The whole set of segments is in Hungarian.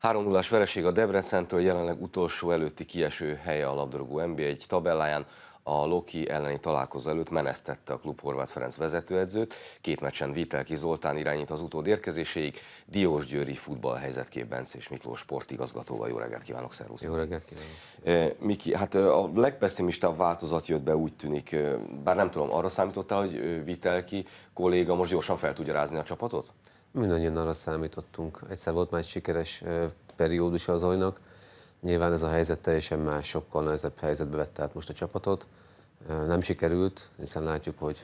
3 0 vereség a Debrecentől jelenleg utolsó előtti kieső helye a labdarúgó mb 1 tabelláján. A Loki elleni találkozó előtt menesztette a klub Horváth Ferenc vezetőedzőt. Két meccsen Vitelki Zoltán irányít az utód érkezéséig. Diós Győri futballhelyzetkép Bence és Miklós sportigazgatóval. Jó reggelt kívánok, szervusz! Jó reggelt kívánok! Eh, Miki, hát eh, a legpesszimistább változat jött be, úgy tűnik, eh, bár nem tudom, arra számítottál, hogy Vitelki kolléga most gyorsan fel tudja rázni a csapatot? Mindannyian arra számítottunk. Egyszer volt már egy sikeres periódus az olynak. Nyilván ez a helyzet teljesen más, sokkal nehezebb helyzetbe vette át most a csapatot. Nem sikerült, hiszen látjuk, hogy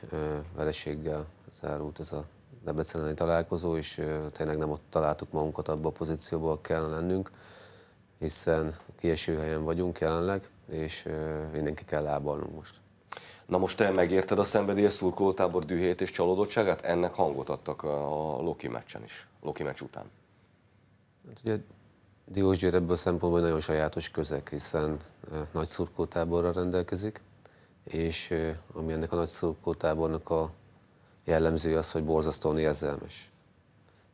vereséggel zárult ez a Debreceneni találkozó, és tényleg nem ott találtuk magunkat abba a pozícióba, kell lennünk, hiszen kieső helyen vagyunk jelenleg, és mindenki kell lábalnunk most. Na most te megérted a szenvedélyes szurkolótábor dühét és csalódottságát? Ennek hangot adtak a Loki meccsen is, Loki meccs után. Hát ugye Diósgyőr ebből szempontból nagyon sajátos közeg, hiszen nagy szurkolótáborra rendelkezik, és ami ennek a nagy szurkolótábornak a jellemzője az, hogy borzasztóan érzelmes.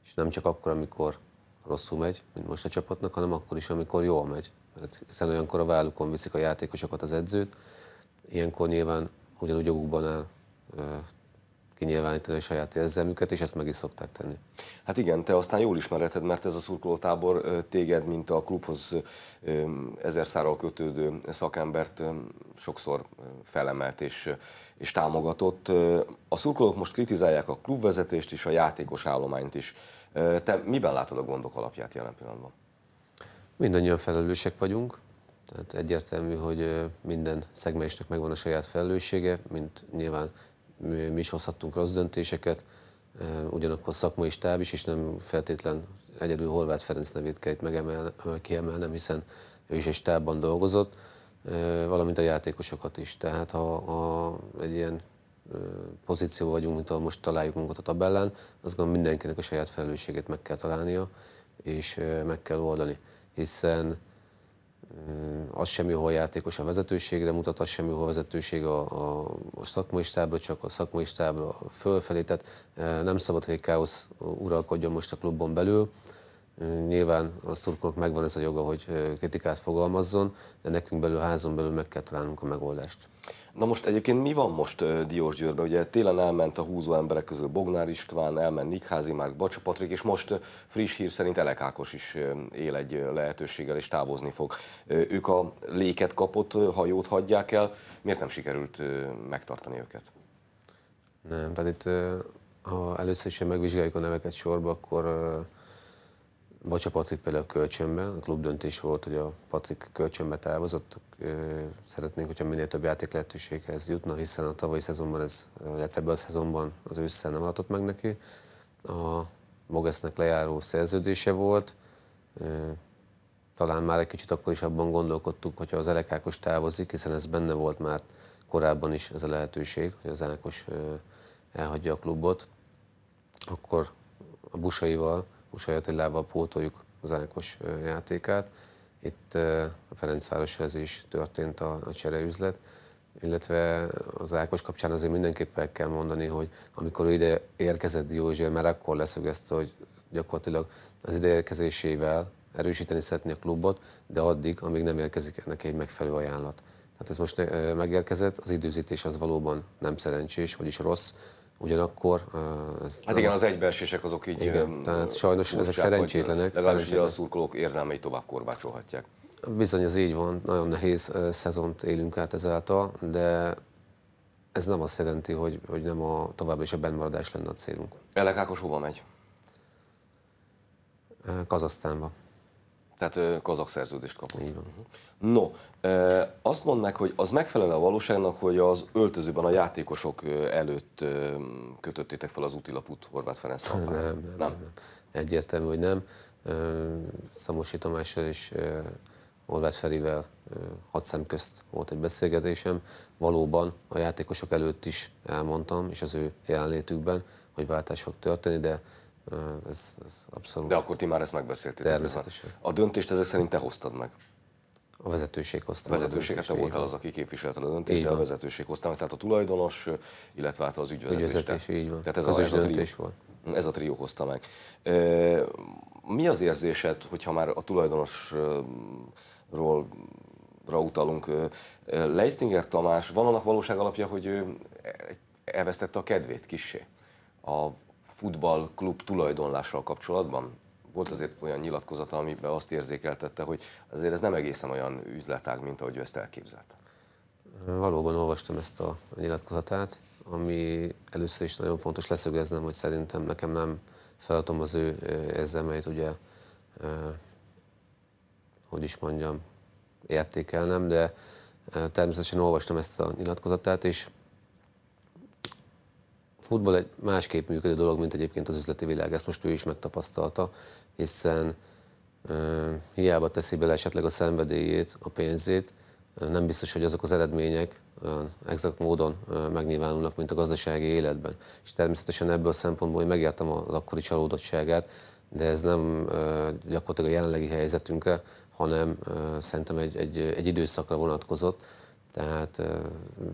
És nem csak akkor, amikor rosszul megy, mint most a csapatnak, hanem akkor is, amikor jól megy. Mert hiszen olyankor a vállukon viszik a játékosokat az edzőt, ilyenkor nyilván ugyanúgy jogukban áll kinyilvánítani a saját érzelmüket, és ezt meg is szokták tenni. Hát igen, te aztán jól ismereted, mert ez a szurkolótábor téged, mint a klubhoz ezer szárral kötődő szakembert sokszor felemelt és, és támogatott. A szurkolók most kritizálják a klubvezetést és a játékos állományt is. Te miben látod a gondok alapját jelen pillanatban? Mindannyian felelősek vagyunk, tehát egyértelmű, hogy minden szegmensnek megvan a saját felelőssége, mint nyilván mi is hozhattunk rossz döntéseket, ugyanakkor szakmai stáb is, és nem feltétlen egyedül Horváth Ferenc nevét kell itt megemel, kiemelnem, hiszen ő is egy stábban dolgozott, valamint a játékosokat is. Tehát ha, ha egy ilyen pozíció vagyunk, mint ahol most találjuk magunkat a tabellán, azt gondolom mindenkinek a saját felelősségét meg kell találnia, és meg kell oldani. Hiszen az sem jó, ha a játékos a vezetőségre mutat, az sem jó, ha a vezetőség a, a, a szakmai stábra, csak a szakmai stábra fölfelé. Tehát nem szabad, hogy káosz uralkodjon most a klubon belül. Nyilván a szurkolók megvan ez a joga, hogy kritikát fogalmazzon, de nekünk belül házon belül meg kell találnunk a megoldást. Na most egyébként mi van most Diósgyőrben? Ugye télen elment a húzó emberek közül Bognár István, elment Nikházi Márk, Bacsa Patrik, és most friss hír szerint Elek Ákos is él egy lehetőséggel, és távozni fog. Ők a léket kapott hajót hagyják el. Miért nem sikerült megtartani őket? Nem, tehát itt ha először is megvizsgáljuk a neveket sorba, akkor Bacsa Patrik például kölcsönbe, a klub döntés volt, hogy a Patrik kölcsönbe távozott. Szeretnénk, hogyha minél több játék lehetőséghez jutna, hiszen a tavalyi szezonban, ez, illetve ebben a szezonban az ősszel nem adott meg neki. A Mogesznek lejáró szerződése volt, talán már egy kicsit akkor is abban gondolkodtuk, hogyha az Elek Ákos távozik, hiszen ez benne volt már korábban is ez a lehetőség, hogy az Ákos elhagyja a klubot, akkor a busaival Usolya Attilával pótoljuk az Ákos játékát. Itt a Ferencvároshoz is történt a, a csereüzlet, illetve az Ákos kapcsán azért mindenképpen kell mondani, hogy amikor ide érkezett Diózsi, mert akkor leszögezte, hogy gyakorlatilag az ide érkezésével erősíteni szeretné a klubot, de addig, amíg nem érkezik ennek egy megfelelő ajánlat. Tehát ez most megérkezett, az időzítés az valóban nem szerencsés, vagyis rossz, ugyanakkor... Ez, hát igen, az, az egybeesések azok így... Igen, tehát sajnos ezek szerencsétlenek. Legalábbis ugye a szurkolók érzelmei tovább korbácsolhatják. Bizony, ez így van, nagyon nehéz szezont élünk át ezáltal, de ez nem azt jelenti, hogy, hogy nem a további is a bennmaradás lenne a célunk. Elek Ákos hova megy? Kazasztánba. Tehát kazak szerződést kapott. Igen. No, azt mondnák, hogy az megfelel a valóságnak, hogy az öltözőben a játékosok előtt kötöttétek fel az útilaput Horváth Ferenc nem, nem, nem, nem. Egyértelmű, hogy nem. Szamosi Tamással és Horváth Ferivel hat szem közt volt egy beszélgetésem. Valóban a játékosok előtt is elmondtam, és az ő jelenlétükben, hogy váltás fog történni, de ez, ez abszolút. De akkor ti már ezt megbeszéltétek. Természetesen. A döntést ezek szerint te hoztad meg. A vezetőség hozta. A vezetőség, hát te voltál az, aki képviselte a döntést, így de van. a vezetőség hozta meg, tehát a tulajdonos, illetve hát az ügyvezetés. Ügyvezetés, így van. Tehát ez az a, ez a trió, volt. Ez a trió hozta meg. Mi az érzésed, hogyha már a tulajdonosról utalunk. Leistinger Tamás, van annak valóság alapja, hogy ő elvesztette a kedvét kissé a futballklub tulajdonlással kapcsolatban? Volt azért olyan nyilatkozata, amiben azt érzékeltette, hogy azért ez nem egészen olyan üzletág, mint ahogy ő ezt elképzelte. Valóban olvastam ezt a nyilatkozatát, ami először is nagyon fontos leszögeznem, hogy szerintem nekem nem feladatom az ő érzelmeit, ugye, hogy is mondjam, értékelnem, de természetesen olvastam ezt a nyilatkozatát, és futball egy másképp működő dolog, mint egyébként az üzleti világ. Ezt most ő is megtapasztalta, hiszen uh, hiába teszi bele esetleg a szenvedélyét, a pénzét, uh, nem biztos, hogy azok az eredmények uh, exakt módon uh, megnyilvánulnak, mint a gazdasági életben. És természetesen ebből a szempontból én megértem az akkori csalódottságát, de ez nem uh, gyakorlatilag a jelenlegi helyzetünkre, hanem uh, szerintem egy, egy, egy időszakra vonatkozott, tehát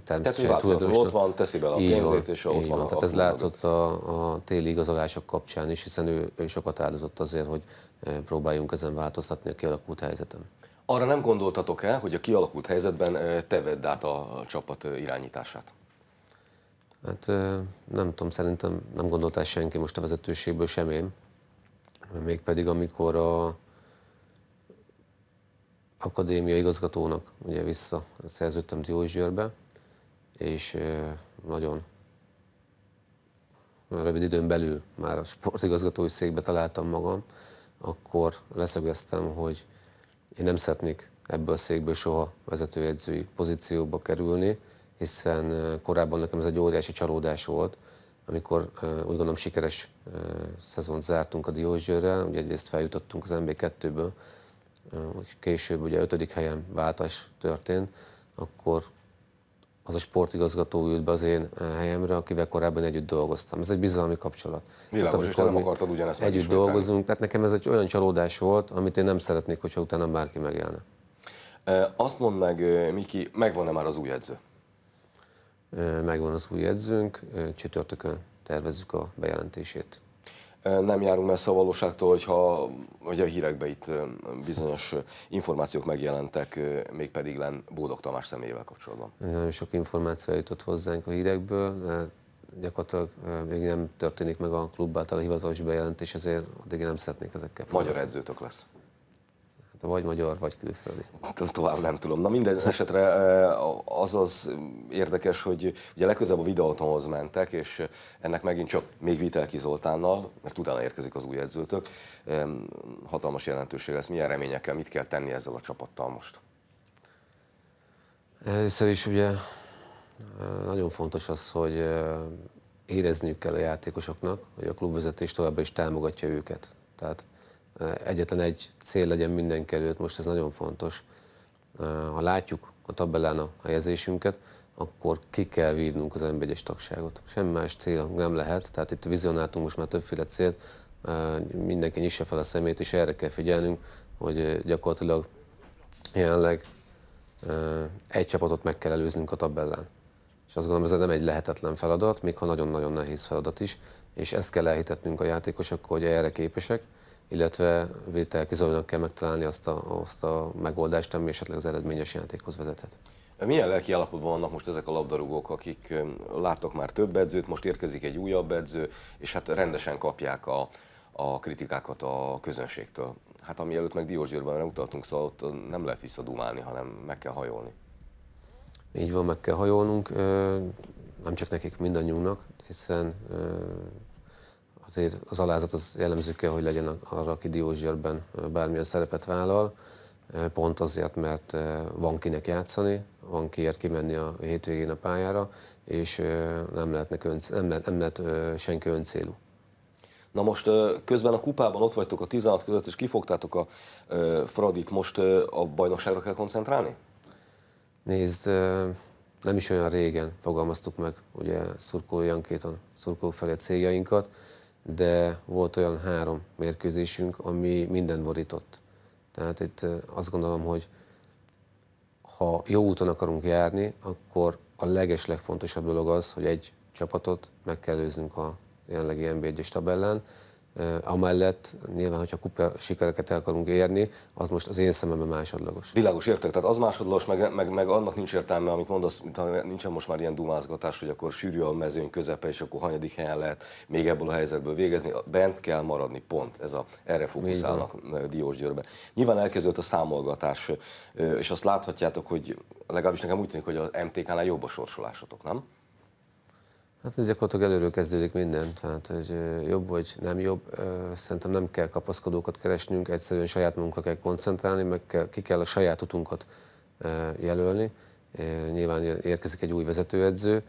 természetesen tehát, tulajdonos. Ott van, teszi bele a pénzét, és ott van. van. Tehát ez látszott a, a téli igazolások kapcsán is, hiszen ő, ő sokat áldozott azért, hogy próbáljunk ezen változtatni a kialakult helyzetem. Arra nem gondoltatok el, hogy a kialakult helyzetben te vedd át a csapat irányítását? Hát nem tudom, szerintem nem gondoltál senki most a vezetőségből sem én. Mégpedig amikor a, akadémia igazgatónak ugye vissza szerződtem Diózsgyőrbe, és nagyon rövid időn belül már a sportigazgatói székbe találtam magam, akkor leszögeztem, hogy én nem szeretnék ebből a székből soha vezetőedzői pozícióba kerülni, hiszen korábban nekem ez egy óriási csalódás volt, amikor úgy gondolom sikeres szezont zártunk a Diózsőrrel, ugye egyrészt feljutottunk az MB2-ből, később ugye ötödik helyen váltás történt, akkor az a sportigazgató ült be az én eh, helyemre, akivel korábban együtt dolgoztam. Ez egy bizalmi kapcsolat. Világos, és nem akartad ugyanezt Együtt dolgozunk, tehát nekem ez egy olyan csalódás volt, amit én nem szeretnék, hogyha utána bárki megélne. Eh, azt mondd meg, eh, Miki, megvan-e már az új edző? Megvan az új edzőnk, csütörtökön tervezzük a bejelentését nem járunk messze a valóságtól, hogyha hogy a hírekben itt bizonyos információk megjelentek, mégpedig len Bódog Tamás személyével kapcsolatban. Nagyon sok információ jutott hozzánk a hírekből, gyakorlatilag még nem történik meg a klub által a hivatalos bejelentés, ezért addig nem szeretnék ezekkel foglalkozni. Magyar edzőtök lesz. Hát, vagy magyar, vagy külföldi. Tovább nem tudom. Na minden esetre e, az az érdekes, hogy ugye legközelebb a videótonhoz mentek, és ennek megint csak még Vitelki Zoltánnal, mert utána érkezik az új edzőtök, e, hatalmas jelentőség lesz. Milyen reményekkel, mit kell tenni ezzel a csapattal most? Először is ugye e, nagyon fontos az, hogy érezniük kell a játékosoknak, hogy a klubvezetés továbbra is támogatja őket. Tehát egyetlen egy cél legyen mindenki előtt, most ez nagyon fontos. Ha látjuk a tabellán a helyezésünket, akkor ki kell vívnunk az nb tagságot. Semmi más cél nem lehet, tehát itt vizionáltunk most már többféle célt, mindenki nyissa fel a szemét, és erre kell figyelnünk, hogy gyakorlatilag jelenleg egy csapatot meg kell előznünk a tabellán. És azt gondolom, ez nem egy lehetetlen feladat, még ha nagyon-nagyon nehéz feladat is, és ezt kell elhitetnünk a játékosokkal, hogy erre képesek, illetve vételkizónak kell megtalálni azt a, azt a megoldást, ami esetleg az eredményes játékhoz vezethet. Milyen lelki állapotban vannak most ezek a labdarúgók, akik láttak már több edzőt, most érkezik egy újabb edző, és hát rendesen kapják a, a kritikákat a közönségtől. Hát ami előtt meg Diósgyőrben utaltunk, szóval ott nem lehet visszadumálni, hanem meg kell hajolni. Így van, meg kell hajolnunk, nem csak nekik, mindannyiunknak, hiszen azért az alázat az jellemző kell, hogy legyen arra, aki Diózsérben bármilyen szerepet vállal, pont azért, mert van kinek játszani, van kiért kimenni a hétvégén a pályára, és nem, lehetnek ön, nem, lehet, nem lehet senki öncélú. Na most közben a kupában ott vagytok a 16 között, és kifogtátok a Fradit, most a bajnokságra kell koncentrálni? Nézd, nem is olyan régen fogalmaztuk meg, ugye szurkoló a szurkoló felé céljainkat, de volt olyan három mérkőzésünk, ami minden borított. Tehát itt azt gondolom, hogy ha jó úton akarunk járni, akkor a legeslegfontosabb dolog az, hogy egy csapatot meg kell a jelenlegi NB1-es tabellán, Amellett nyilván, hogyha kupa sikereket el akarunk érni, az most az én szememben másodlagos. Világos értek, tehát az másodlagos, meg, meg, meg annak nincs értelme, amit mondasz, nincsen most már ilyen dumázgatás, hogy akkor sűrű a mezőny közepe, és akkor hanyadik helyen lehet még ebből a helyzetből végezni. Bent kell maradni, pont. Ez a, erre fókuszálnak Györbe. Nyilván elkezdődött a számolgatás, és azt láthatjátok, hogy legalábbis nekem úgy tűnik, hogy az MTK-nál jobb a sorsolásotok, nem? Hát ez gyakorlatilag előről kezdődik minden, tehát hogy jobb vagy nem jobb, szerintem nem kell kapaszkodókat keresnünk, egyszerűen saját munkra kell koncentrálni, meg kell, ki kell a saját utunkat jelölni. Nyilván érkezik egy új vezetőedző,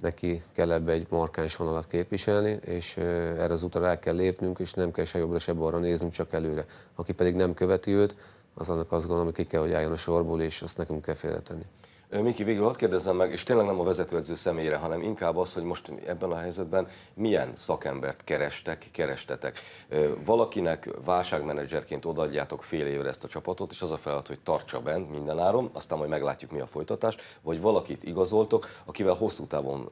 neki kell ebbe egy markáns vonalat képviselni, és erre az útra rá kell lépnünk, és nem kell se jobbra, se balra néznünk, csak előre. Aki pedig nem követi őt, az annak azt gondolom, hogy ki kell, hogy álljon a sorból, és azt nekünk kell félretenni. Miki, végül ott kérdezzem meg, és tényleg nem a vezetőedző személyre, hanem inkább az, hogy most ebben a helyzetben milyen szakembert kerestek, kerestetek. Valakinek válságmenedzserként odaadjátok fél évre ezt a csapatot, és az a feladat, hogy tartsa bent mindenáron, aztán majd meglátjuk, mi a folytatás, vagy valakit igazoltok, akivel hosszú távon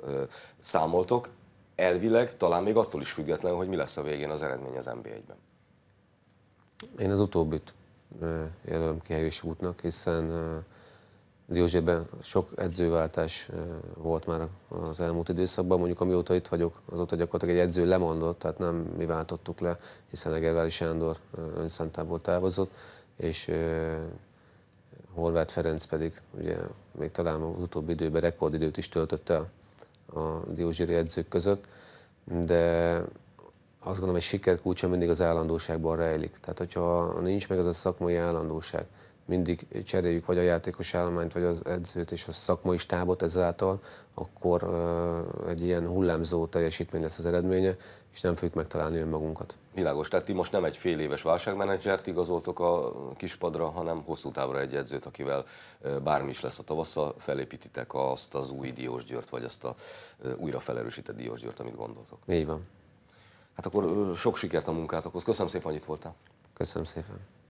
számoltok, elvileg talán még attól is függetlenül, hogy mi lesz a végén az eredmény az NB1-ben. Én az utóbbit jelölöm ki útnak, hiszen Józsefben sok edzőváltás volt már az elmúlt időszakban, mondjuk amióta itt vagyok, azóta gyakorlatilag egy edző lemondott, tehát nem mi váltottuk le, hiszen Egervári Sándor önszántából távozott, és Horváth Ferenc pedig ugye még talán az utóbbi időben rekordidőt is töltötte a diózsiri edzők között, de azt gondolom, hogy siker kulcsa mindig az állandóságban rejlik. Tehát, hogyha nincs meg az a szakmai állandóság, mindig cseréljük vagy a játékos állományt, vagy az edzőt és a szakmai stábot ezáltal, akkor egy ilyen hullámzó teljesítmény lesz az eredménye, és nem fogjuk megtalálni önmagunkat. Világos, tehát ti most nem egy fél éves válságmenedzsert igazoltok a kispadra, hanem hosszú távra egy edzőt, akivel bármi is lesz a tavasszal, felépítitek azt az új Diós Győrt, vagy azt a újra felerősített Diós Győrt, amit gondoltok. Így van. Hát akkor sok sikert a munkátokhoz. Köszönöm szépen, hogy itt voltál. Köszönöm szépen.